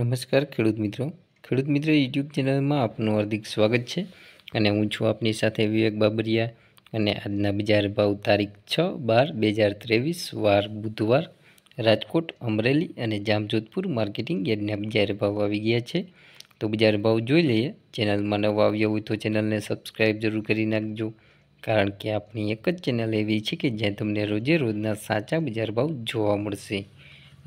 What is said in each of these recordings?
નમસ્કાર ખેડૂત મિત્રો ખેડૂત મિત્રો યુટ્યુબ ચેનલમાં આપનું હાર્દિક સ્વાગત છે અને હું છું આપની સાથે વિવેક બાબરિયા અને આજના બજાર ભાવ તારીખ છ બાર બે હજાર ત્રેવીસ વાર બુધવાર રાજકોટ અમરેલી અને જામજોધપુર માર્કેટિંગ યાર્ડના બજાર ભાવ આવી ગયા છે તો બજાર ભાવ જોઈ લઈએ ચેનલમાં નવો આવ્યો હોય તો ચેનલને સબસ્ક્રાઈબ જરૂર કરી નાખજો કારણ કે આપણી એક જ ચેનલ એવી છે કે જ્યાં તમને રોજે રોજના સાચા બજાર ભાવ જોવા મળશે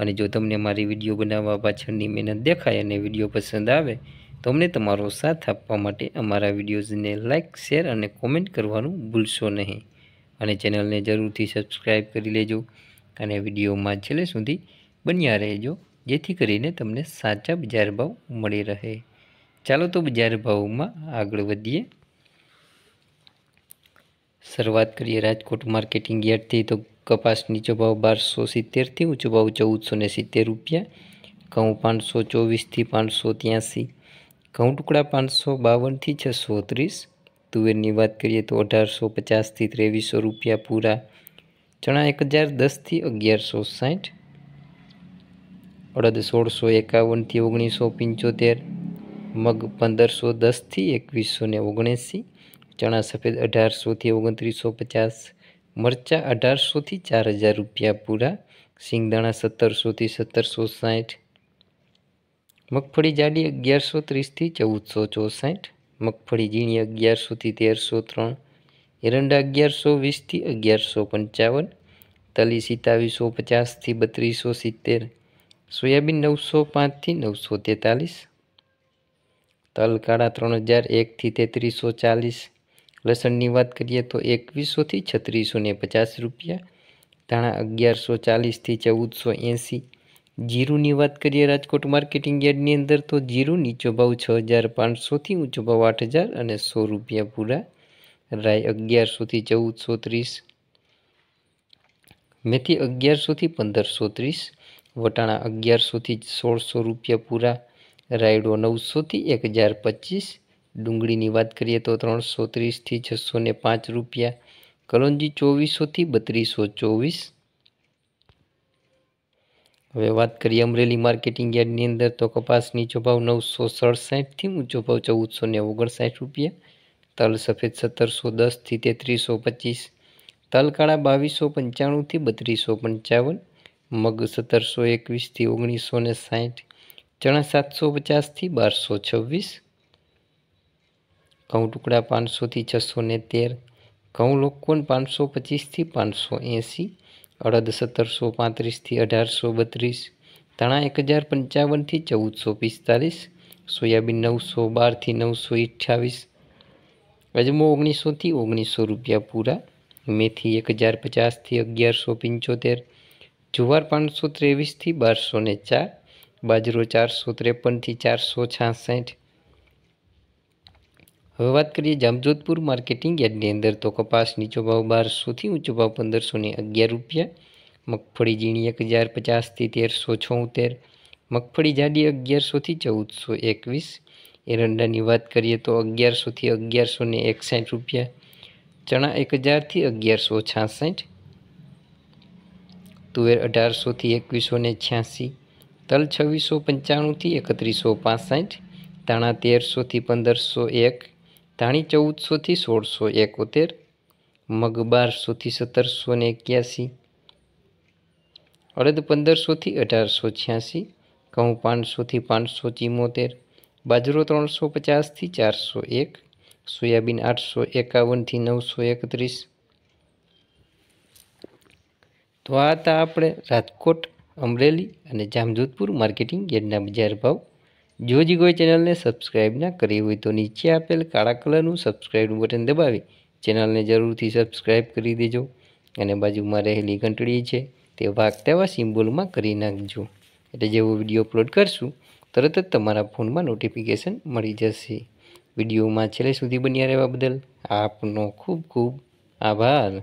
અને જો તમને મારી વિડીયો બનાવવા પાછળની મહેનત દેખાય અને વિડીયો પસંદ આવે તો અમને તમારો સાથ આપવા માટે અમારા વિડીયોઝને લાઇક શેર અને કોમેન્ટ કરવાનું ભૂલશો નહીં અને ચેનલને જરૂરથી સબસ્ક્રાઈબ કરી લેજો અને વિડીયોમાં છેલ્લે સુધી બન્યા રહેજો જેથી કરીને તમને સાચા બજાર ભાવ મળી રહે ચાલો તો બજાર ભાવમાં આગળ વધીએ શરૂઆત કરીએ રાજકોટ માર્કેટિંગ યાર્ડથી તો કપાસ નીચો ભાવ બારસો સિત્તેરથી ઊંચો ભાવ ચૌદસો ને સિત્તેર રૂપિયા ઘઉં પાંચસો ચોવીસથી પાંચસો ત્યાંસી ઘઉં ટુકડા પાંચસો બાવનથી છસો ત્રીસ તુવેરની વાત કરીએ તો અઢારસો પચાસથી ત્રેવીસો રૂપિયા પૂરા ચણા એક હજાર દસથી અગિયારસો સાઠ અડદ સોળસો એકાવનથી ઓગણીસો પંચોતેર મગ પંદરસો દસથી એકવીસો ને ઓગણએંસી ચણા સફેદ અઢારસોથી ઓગણત્રીસો પચાસ મરચાં અઢારસોથી ચાર હજાર રૂપિયા પૂરા શિંગદાણા સત્તરસોથી સત્તરસો સાઠ મગફળી જાડી અગિયારસો ત્રીસથી ચૌદસો ચોસઠ મગફળી ઝીણી અગિયારસોથી તેરસો ત્રણ એરંડા અગિયારસો વીસથી અગિયારસો પંચાવન તલી સિત્તાવીસો પચાસથી બત્રીસો સિત્તેર સોયાબીન નવસો પાંચથી નવસો તેતાલીસ તલ કાળા ત્રણ હજાર એકથી તેત્રીસો ચાલીસ લસણની વાત કરીએ તો એકવીસોથી છત્રીસો પચાસ રૂપિયા ધાણા અગિયારસો ચાલીસથી ચૌદસો એંસી જીરુંની વાત કરીએ રાજકોટ માર્કેટિંગ યાર્ડની અંદર તો જીરું નીચો ભાવ છ હજાર પાંચસોથી ઊંચો ભાવ આઠ હજાર અને સો રૂપિયા પૂરા રાય અગિયારસોથી ચૌદસો ત્રીસ મેથી અગિયારસોથી પંદરસો ત્રીસ વટાણા અગિયારસોથી સોળસો રૂપિયા પૂરા રાયડો નવસોથી એક હજાર પચીસ ડુંગળીની વાત કરીએ તો ત્રણસો ત્રીસથી છસો ને પાંચ રૂપિયા કલોંજી ચોવીસોથી બત્રીસો ચોવીસ હવે વાત કરીએ અમરેલી માર્કેટિંગ યાર્ડની અંદર તો કપાસ નીચો ભાવ નવસો સડસાઠથી ઊંચો ભાવ ચૌદસો ને ઓગણસાઠ રૂપિયા તલ સફેદ સત્તરસો દસથી તેત્રીસો પચીસ તલ કાળા બાવીસો પંચાણુંથી બત્રીસો પંચાવન મગ સત્તરસો એકવીસથી ઓગણીસો ને સાઠ ચણા સાતસો પચાસથી બારસો છવ્વીસ ઘઉં ટુકડા પાંચસોથી છસો ને તેર ઘઉં લોકોન પાંચસો પચીસથી પાંચસો એંસી અડદ સત્તરસો પાંત્રીસથી અઢારસો બત્રીસ ધાણા એક હજાર પંચાવનથી ચૌદસો પિસ્તાલીસ સોયાબીન નવસો બારથી નવસો અઠ્યાવીસ અજમો ઓગણીસોથી ઓગણીસો રૂપિયા પૂરા મેથી એક હજાર પચાસથી અગિયારસો પંચોતેર જુવાર પાંચસો ત્રેવીસથી બારસો ને ચાર બાજરો ચારસો ત્રેપનથી ચારસો છાસઠ હવે વાત કરીએ જામજોધપુર માર્કેટિંગ યાર્ડની અંદર તો કપાસ નીચો ભાવ બારસોથી ઊંચો ભાવ પંદરસો ને અગિયાર રૂપિયા મગફળી ઝીણી એક હજાર પચાસથી તેરસો છોતેર મગફળી જાડી અગિયારસોથી ચૌદસો એકવીસ એરંડાની વાત કરીએ તો અગિયારસોથી અગિયારસો ને એકસાઠ રૂપિયા ચણા એક હજારથી અગિયારસો છાસઠ તુવેર અઢારસોથી એકવીસો ને છ્યાસી તલ છવ્વીસો પંચાણુંથી એકત્રીસો પાસઠ તાણા તેરસોથી પંદરસો એક ધાણી ચૌદસોથી સોળસો એકોતેર મગ બારસોથી સત્તરસો ને એક્યાસી અડદ પંદરસોથી અઢારસો છ્યાસી ઘઉં પાંચસોથી પાંચસો ચિમોતેર બાજરો ત્રણસો પચાસથી ચારસો એક સોયાબીન આઠસો એકાવનથી નવસો એકત્રીસ તો આ હતા આપણે રાજકોટ અમરેલી અને જામજોધપુર માર્કેટિંગ યાર્ડના બજાર ભાવ જો જી કોઈ ચેનલને સબસ્ક્રાઈબ ના કરી હોય તો નીચે આપેલ કાળા કલરનું સબસ્ક્રાઈબનું બટન દબાવી ચેનલને જરૂરથી સબસ્ક્રાઈબ કરી દેજો અને બાજુમાં રહેલી ઘંટડી છે તે વાગતાવા સિમ્બોલમાં કરી નાખજો એટલે જેવો વિડીયો અપલોડ કરશું તરત જ તમારા ફોનમાં નોટિફિકેશન મળી જશે વિડીયોમાં છેલ્લે સુધી બન્યા રહેવા બદલ આપનો ખૂબ ખૂબ આભાર